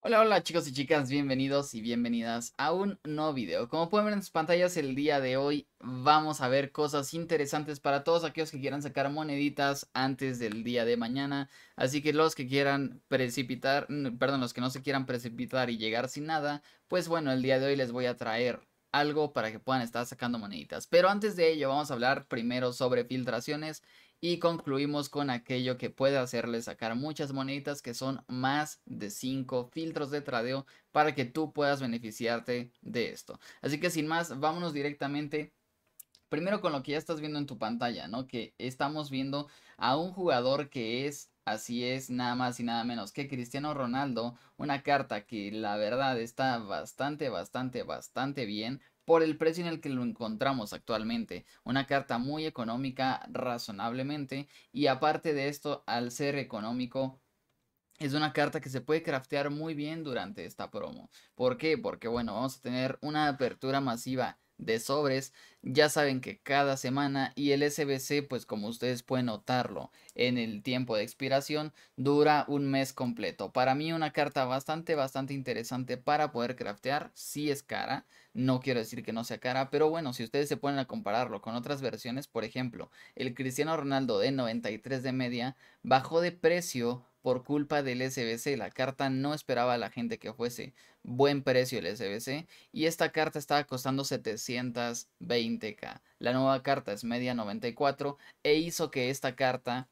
Hola, hola chicos y chicas, bienvenidos y bienvenidas a un nuevo video. Como pueden ver en sus pantallas, el día de hoy vamos a ver cosas interesantes para todos aquellos que quieran sacar moneditas antes del día de mañana. Así que los que quieran precipitar, perdón, los que no se quieran precipitar y llegar sin nada, pues bueno, el día de hoy les voy a traer algo para que puedan estar sacando moneditas. Pero antes de ello vamos a hablar primero sobre filtraciones y concluimos con aquello que puede hacerle sacar muchas moneditas que son más de 5 filtros de tradeo para que tú puedas beneficiarte de esto. Así que sin más, vámonos directamente primero con lo que ya estás viendo en tu pantalla, ¿no? Que estamos viendo a un jugador que es, así es, nada más y nada menos que Cristiano Ronaldo, una carta que la verdad está bastante, bastante, bastante bien por el precio en el que lo encontramos actualmente. Una carta muy económica razonablemente y aparte de esto, al ser económico, es una carta que se puede craftear muy bien durante esta promo. ¿Por qué? Porque bueno, vamos a tener una apertura masiva de sobres. Ya saben que cada semana y el SBC, pues como ustedes pueden notarlo en el tiempo de expiración, dura un mes completo. Para mí una carta bastante, bastante interesante para poder craftear. Si es cara, no quiero decir que no sea cara, pero bueno, si ustedes se ponen a compararlo con otras versiones, por ejemplo, el Cristiano Ronaldo de 93 de media bajó de precio por culpa del SBC. La carta no esperaba a la gente que fuese buen precio el SBC y esta carta estaba costando 720k. La nueva carta es media 94 e hizo que esta carta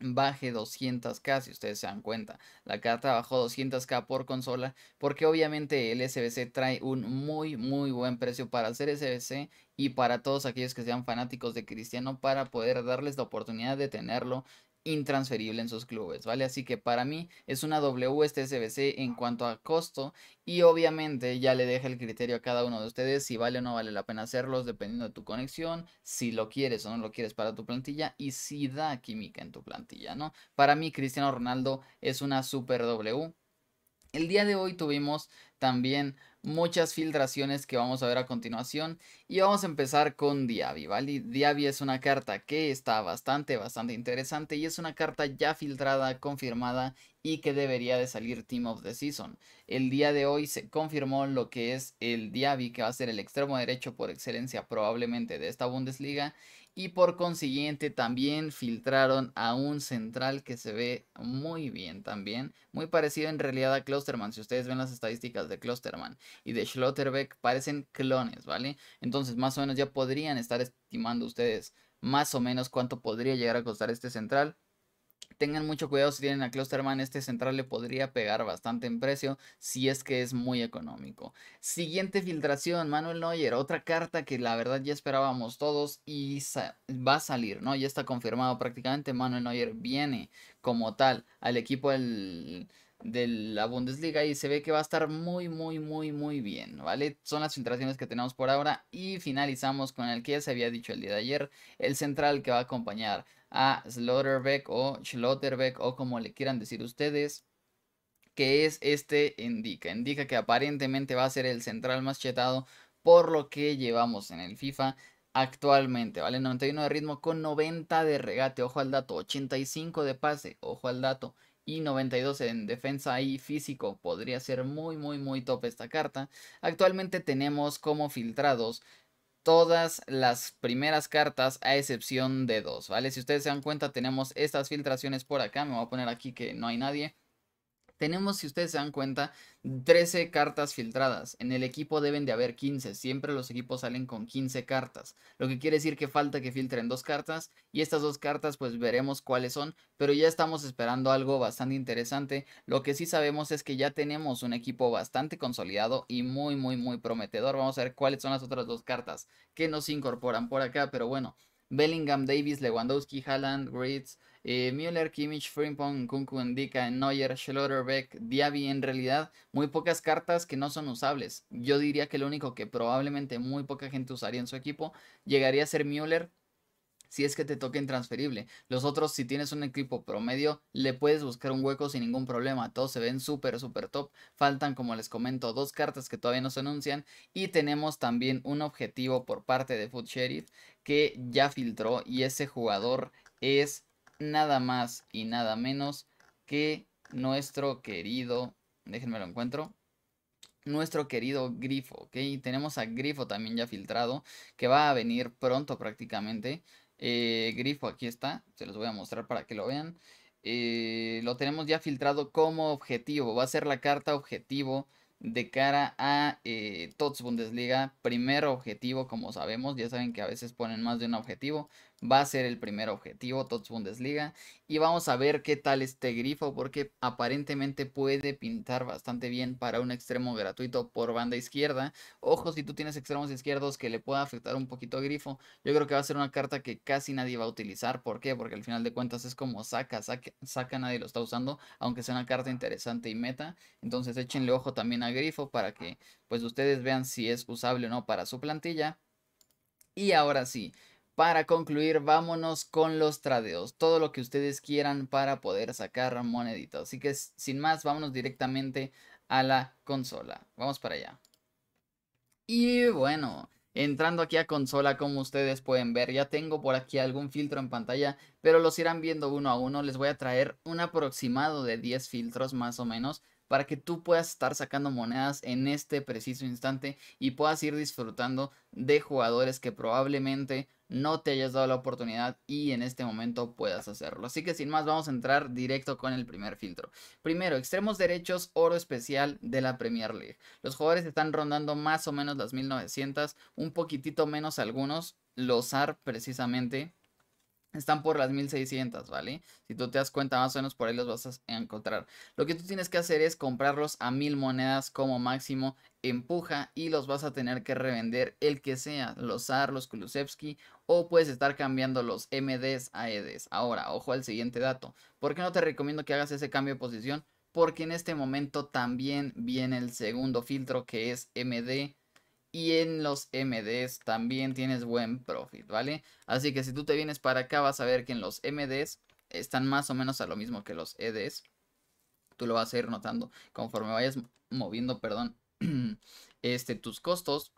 baje 200k si ustedes se dan cuenta. La carta bajó 200k por consola porque obviamente el SBC trae un muy muy buen precio para hacer SBC y para todos aquellos que sean fanáticos de Cristiano para poder darles la oportunidad de tenerlo intransferible en sus clubes, ¿vale? Así que para mí es una W este SBC en cuanto a costo y obviamente ya le deja el criterio a cada uno de ustedes si vale o no vale la pena hacerlos dependiendo de tu conexión, si lo quieres o no lo quieres para tu plantilla y si da química en tu plantilla, ¿no? Para mí Cristiano Ronaldo es una super W. El día de hoy tuvimos también muchas filtraciones que vamos a ver a continuación y vamos a empezar con Diaby, ¿vale? Diaby es una carta que está bastante, bastante interesante y es una carta ya filtrada, confirmada y que debería de salir Team of the Season. El día de hoy se confirmó lo que es el Diaby, que va a ser el extremo derecho por excelencia probablemente de esta Bundesliga y por consiguiente también filtraron a un central que se ve muy bien también, muy parecido en realidad a Klosterman, si ustedes ven las estadísticas de Klosterman y de Schlotterbeck parecen clones, ¿vale? Entonces más o menos ya podrían estar estimando ustedes más o menos cuánto podría llegar a costar este central, Tengan mucho cuidado si tienen a Clusterman, este central le podría pegar bastante en precio si es que es muy económico. Siguiente filtración, Manuel Neuer, otra carta que la verdad ya esperábamos todos y va a salir, ¿no? Ya está confirmado prácticamente, Manuel Neuer viene como tal al equipo de la Bundesliga y se ve que va a estar muy, muy, muy, muy bien, ¿vale? Son las filtraciones que tenemos por ahora y finalizamos con el que ya se había dicho el día de ayer, el central que va a acompañar a Slaughterbeck o Schlotterbeck o como le quieran decir ustedes, que es este indica. Indica que aparentemente va a ser el central más chetado por lo que llevamos en el FIFA actualmente, ¿vale? 91 de ritmo con 90 de regate, ojo al dato, 85 de pase, ojo al dato, y 92 en defensa y físico. Podría ser muy, muy, muy top esta carta. Actualmente tenemos como filtrados todas las primeras cartas a excepción de dos, ¿vale? Si ustedes se dan cuenta tenemos estas filtraciones por acá, me voy a poner aquí que no hay nadie. Tenemos, si ustedes se dan cuenta, 13 cartas filtradas. En el equipo deben de haber 15. Siempre los equipos salen con 15 cartas. Lo que quiere decir que falta que filtren dos cartas. Y estas dos cartas pues veremos cuáles son. Pero ya estamos esperando algo bastante interesante. Lo que sí sabemos es que ya tenemos un equipo bastante consolidado y muy, muy, muy prometedor. Vamos a ver cuáles son las otras dos cartas que nos incorporan por acá. Pero bueno, Bellingham, Davis, Lewandowski, Haaland, Reeds... Eh, Müller, Kimmich, Frimpong, Kunku, Indica, Neuer, Schlotterbeck, Diaby, en realidad muy pocas cartas que no son usables. Yo diría que lo único que probablemente muy poca gente usaría en su equipo llegaría a ser Müller si es que te toquen transferible. Los otros, si tienes un equipo promedio, le puedes buscar un hueco sin ningún problema. Todos se ven súper, súper top. Faltan, como les comento, dos cartas que todavía no se anuncian. Y tenemos también un objetivo por parte de Food Sheriff que ya filtró y ese jugador es nada más y nada menos que nuestro querido, déjenme lo encuentro, nuestro querido Grifo, ¿ok? Tenemos a Grifo también ya filtrado, que va a venir pronto prácticamente. Eh, Grifo aquí está, se los voy a mostrar para que lo vean. Eh, lo tenemos ya filtrado como objetivo, va a ser la carta objetivo de cara a eh, Tots Bundesliga, primer objetivo como sabemos, ya saben que a veces ponen más de un objetivo, va a ser el primer objetivo, Tots Bundesliga. Y vamos a ver qué tal este grifo, porque aparentemente puede pintar bastante bien para un extremo gratuito por banda izquierda. Ojo, si tú tienes extremos izquierdos que le pueda afectar un poquito a grifo, yo creo que va a ser una carta que casi nadie va a utilizar. ¿Por qué? Porque al final de cuentas es como saca, saca, saca, nadie lo está usando, aunque sea una carta interesante y meta. Entonces échenle ojo también a grifo para que pues ustedes vean si es usable o no para su plantilla. Y ahora sí, para concluir, vámonos con los tradeos. Todo lo que ustedes quieran para poder sacar moneditas. Así que sin más, vámonos directamente a la consola. Vamos para allá. Y bueno, entrando aquí a consola, como ustedes pueden ver, ya tengo por aquí algún filtro en pantalla, pero los irán viendo uno a uno. Les voy a traer un aproximado de 10 filtros más o menos para que tú puedas estar sacando monedas en este preciso instante y puedas ir disfrutando de jugadores que probablemente no te hayas dado la oportunidad y en este momento puedas hacerlo. Así que sin más vamos a entrar directo con el primer filtro. Primero, extremos derechos oro especial de la Premier League. Los jugadores están rondando más o menos las 1900, un poquitito menos algunos. AR precisamente están por las 1600, ¿vale? Si tú te das cuenta más o menos por ahí los vas a encontrar. Lo que tú tienes que hacer es comprarlos a 1000 monedas como máximo, empuja y los vas a tener que revender el que sea, los ZAR, los Kulusevski o puedes estar cambiando los MDs a EDs. Ahora, ojo al siguiente dato. ¿Por qué no te recomiendo que hagas ese cambio de posición? Porque en este momento también viene el segundo filtro que es MD y en los MDs también tienes buen profit, ¿vale? Así que si tú te vienes para acá vas a ver que en los MDs están más o menos a lo mismo que los EDs. Tú lo vas a ir notando conforme vayas moviendo, perdón, este, tus costos.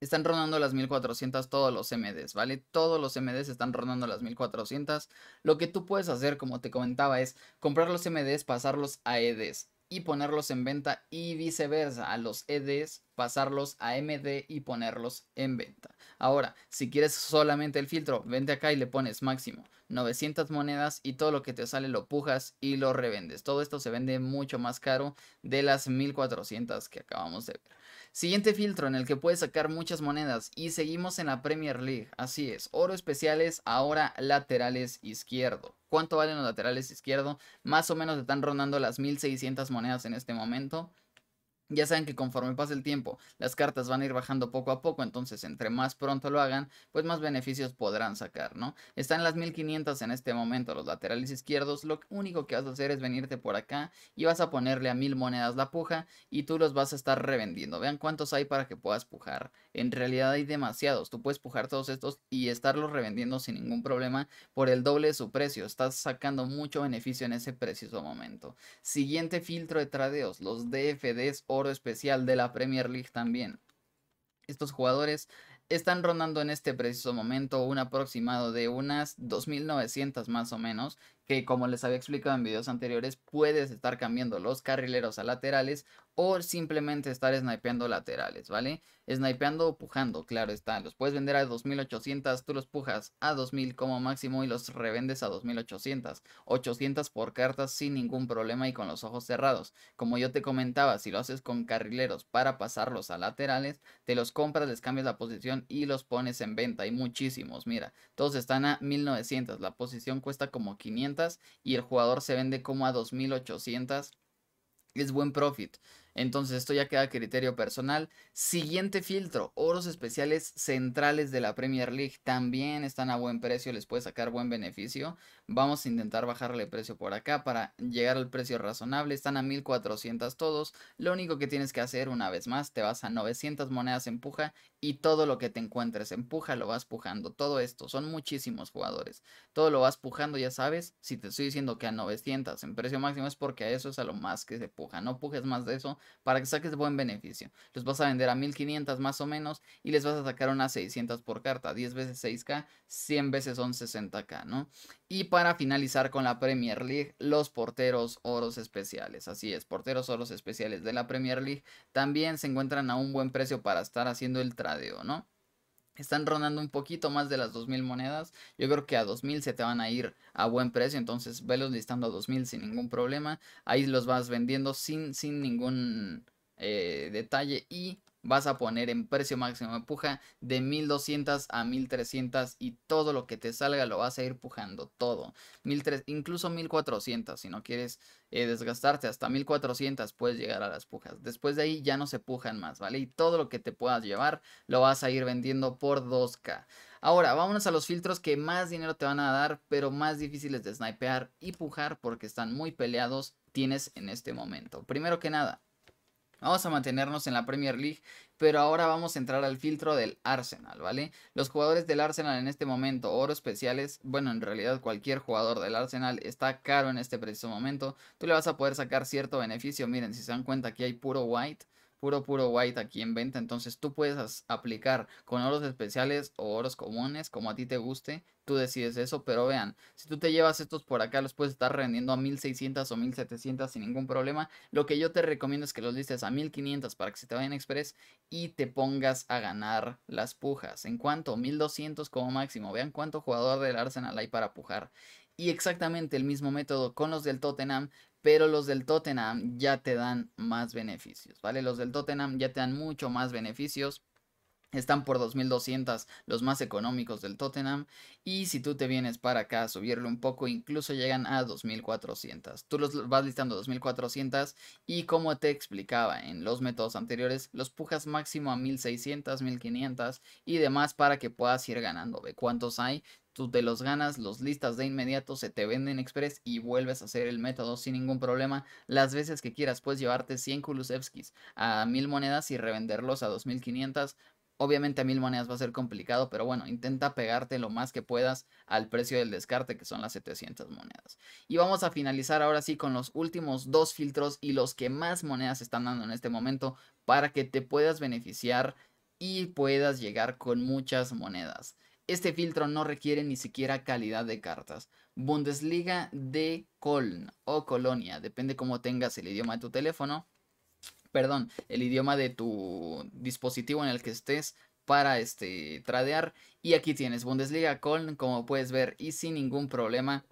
Están rondando las 1400 todos los MDs, ¿vale? Todos los MDs están rondando las 1400. Lo que tú puedes hacer, como te comentaba, es comprar los MDs, pasarlos a EDs y ponerlos en venta y viceversa a los EDs pasarlos a MD y ponerlos en venta. Ahora, si quieres solamente el filtro, vente acá y le pones máximo 900 monedas y todo lo que te sale lo pujas y lo revendes. Todo esto se vende mucho más caro de las 1400 que acabamos de ver. Siguiente filtro en el que puedes sacar muchas monedas y seguimos en la Premier League. Así es, oro especiales, ahora laterales izquierdo cuánto valen los laterales izquierdo. Más o menos están rondando las 1600 monedas en este momento. Ya saben que conforme pasa el tiempo, las cartas van a ir bajando poco a poco, entonces entre más pronto lo hagan, pues más beneficios podrán sacar, ¿no? Están las 1500 en este momento, los laterales izquierdos, lo único que vas a hacer es venirte por acá y vas a ponerle a 1000 monedas la puja y tú los vas a estar revendiendo. Vean cuántos hay para que puedas pujar. En realidad hay demasiados, tú puedes pujar todos estos y estarlos revendiendo sin ningún problema por el doble de su precio, estás sacando mucho beneficio en ese preciso momento. Siguiente filtro de tradeos, los DFDs o especial de la Premier League también. Estos jugadores están rondando en este preciso momento un aproximado de unas 2.900 más o menos, que como les había explicado en videos anteriores, puedes estar cambiando los carrileros a laterales o simplemente estar snipeando laterales, ¿vale? Snipeando o pujando, claro está. Los puedes vender a 2800, tú los pujas a 2000 como máximo y los revendes a 2800. 800 por cartas sin ningún problema y con los ojos cerrados. Como yo te comentaba, si lo haces con carrileros para pasarlos a laterales, te los compras, les cambias la posición y los pones en venta. Hay muchísimos, mira, todos están a 1900. La posición cuesta como 500 y el jugador se vende como a 2.800, es buen profit. Entonces esto ya queda a criterio personal. Siguiente filtro, oros especiales centrales de la Premier League también están a buen precio, les puede sacar buen beneficio. Vamos a intentar bajarle precio por acá para llegar al precio razonable. Están a 1400 todos. Lo único que tienes que hacer una vez más, te vas a 900 monedas empuja y todo lo que te encuentres empuja, lo vas pujando. Todo esto, son muchísimos jugadores. Todo lo vas pujando, ya sabes, si te estoy diciendo que a 900 en precio máximo es porque a eso es a lo más que se puja. No pujes más de eso para que saques buen beneficio. Los vas a vender a 1500 más o menos y les vas a sacar unas 600 por carta. 10 veces 6K, 100 veces son 60K, ¿no? Y para finalizar con la Premier League, los porteros oros especiales. Así es, porteros oros especiales de la Premier League también se encuentran a un buen precio para estar haciendo el tradeo, ¿no? están rondando un poquito más de las 2.000 monedas. Yo creo que a 2.000 se te van a ir a buen precio, entonces velos listando a 2.000 sin ningún problema. Ahí los vas vendiendo sin, sin ningún eh, detalle y vas a poner en precio máximo de puja de 1200 a 1300 y todo lo que te salga lo vas a ir pujando todo. incluso 1400 si no quieres eh, desgastarte hasta 1400 puedes llegar a las pujas. Después de ahí ya no se pujan más, ¿vale? Y todo lo que te puedas llevar lo vas a ir vendiendo por 2k. Ahora, vámonos a los filtros que más dinero te van a dar, pero más difíciles de snipear y pujar porque están muy peleados tienes en este momento. Primero que nada, Vamos a mantenernos en la Premier League, pero ahora vamos a entrar al filtro del Arsenal, ¿vale? Los jugadores del Arsenal en este momento, oro especiales, bueno, en realidad cualquier jugador del Arsenal está caro en este preciso momento. Tú le vas a poder sacar cierto beneficio, miren, si se dan cuenta aquí hay puro white, puro, puro white aquí en venta. Entonces tú puedes aplicar con oros especiales o oros comunes, como a ti te guste. Tú decides eso, pero vean, si tú te llevas estos por acá, los puedes estar rendiendo a 1600 o 1700 sin ningún problema. Lo que yo te recomiendo es que los listes a 1500 para que se te vayan express y te pongas a ganar las pujas. En cuanto 1200 como máximo, vean cuánto jugador del Arsenal hay para pujar y exactamente el mismo método con los del Tottenham, pero los del Tottenham ya te dan más beneficios, ¿vale? Los del Tottenham ya te dan mucho más beneficios. Están por 2.200 los más económicos del Tottenham y si tú te vienes para acá a subirle un poco, incluso llegan a 2.400. Tú los vas listando 2.400 y como te explicaba en los métodos anteriores, los pujas máximo a 1.600, 1.500 y demás para que puedas ir ganando. Ve cuántos hay, tú te los ganas, los listas de inmediato, se te venden express y vuelves a hacer el método sin ningún problema las veces que quieras. Puedes llevarte 100 Kulusevskis a 1000 monedas y revenderlos a 2500. Obviamente a 1000 monedas va a ser complicado, pero bueno, intenta pegarte lo más que puedas al precio del descarte, que son las 700 monedas. Y vamos a finalizar ahora sí con los últimos dos filtros y los que más monedas están dando en este momento para que te puedas beneficiar y puedas llegar con muchas monedas. Este filtro no requiere ni siquiera calidad de cartas. Bundesliga de Köln o Colonia, depende cómo tengas el idioma de tu teléfono, perdón, el idioma de tu dispositivo en el que estés para este tradear y aquí tienes Bundesliga Köln como puedes ver y sin ningún problema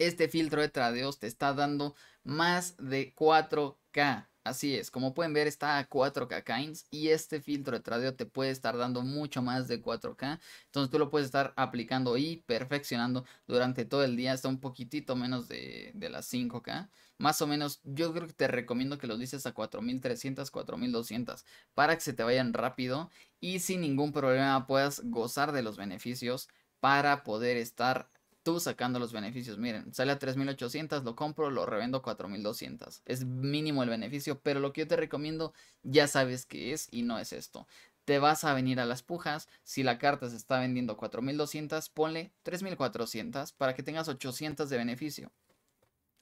este filtro de tradeos te está dando más de 4K Así es, como pueden ver está a 4K Kinds y este filtro de tradeo te puede estar dando mucho más de 4K. Entonces tú lo puedes estar aplicando y perfeccionando durante todo el día hasta un poquitito menos de, de las 5K. Más o menos yo creo que te recomiendo que los dices a 4300, 4200 para que se te vayan rápido y sin ningún problema puedas gozar de los beneficios para poder estar tú sacando los beneficios. Miren, sale a 3.800, lo compro, lo revendo a 4.200. Es mínimo el beneficio, pero lo que yo te recomiendo ya sabes que es y no es esto. Te vas a venir a las pujas. Si la carta se está vendiendo 4.200, ponle 3.400 para que tengas 800 de beneficio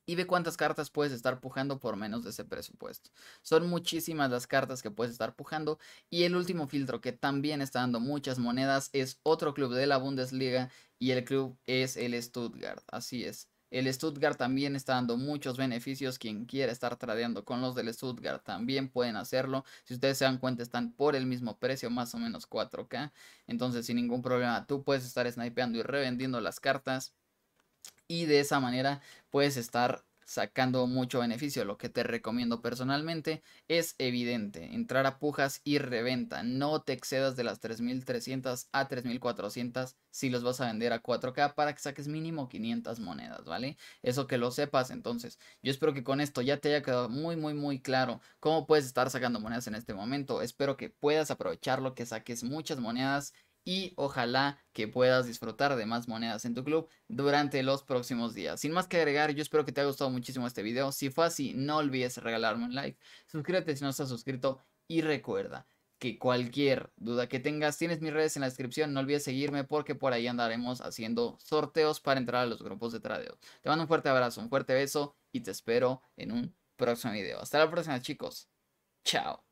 y ve cuántas cartas puedes estar pujando por menos de ese presupuesto. Son muchísimas las cartas que puedes estar pujando y el último filtro que también está dando muchas monedas es otro club de la Bundesliga y el club es el Stuttgart, así es. El Stuttgart también está dando muchos beneficios. Quien quiera estar tradeando con los del Stuttgart también pueden hacerlo. Si ustedes se dan cuenta, están por el mismo precio, más o menos 4K. Entonces, sin ningún problema, tú puedes estar snipeando y revendiendo las cartas y de esa manera puedes estar sacando mucho beneficio. Lo que te recomiendo personalmente es evidente, entrar a pujas y reventa. No te excedas de las 3.300 a 3.400 si los vas a vender a 4K para que saques mínimo 500 monedas, ¿vale? Eso que lo sepas entonces. Yo espero que con esto ya te haya quedado muy, muy, muy claro cómo puedes estar sacando monedas en este momento. Espero que puedas aprovecharlo, que saques muchas monedas y ojalá que puedas disfrutar de más monedas en tu club durante los próximos días. Sin más que agregar, yo espero que te haya gustado muchísimo este video. Si fue así, no olvides regalarme un like, suscríbete si no estás suscrito y recuerda que cualquier duda que tengas, tienes mis redes en la descripción, no olvides seguirme porque por ahí andaremos haciendo sorteos para entrar a los grupos de tradeo. Te mando un fuerte abrazo, un fuerte beso y te espero en un próximo video. Hasta la próxima chicos. Chao.